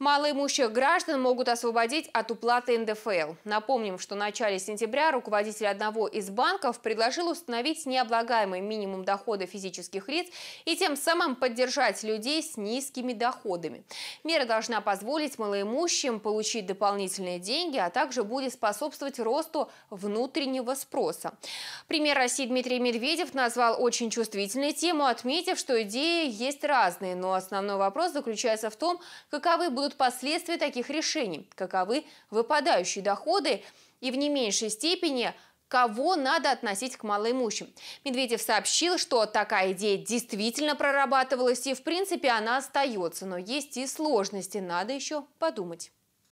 Малоимущих граждан могут освободить от уплаты НДФЛ. Напомним, что в начале сентября руководитель одного из банков предложил установить необлагаемый минимум дохода физических лиц и тем самым поддержать людей с низкими доходами. Мера должна позволить малоимущим получить дополнительные деньги, а также будет способствовать росту внутреннего спроса. Премьер России Дмитрий Медведев назвал очень чувствительной тему, отметив, что идеи есть разные, но основной вопрос заключается в том, каковы будут будут последствия таких решений, каковы выпадающие доходы и в не меньшей степени кого надо относить к малоимущим. Медведев сообщил, что такая идея действительно прорабатывалась и в принципе она остается, но есть и сложности, надо еще подумать.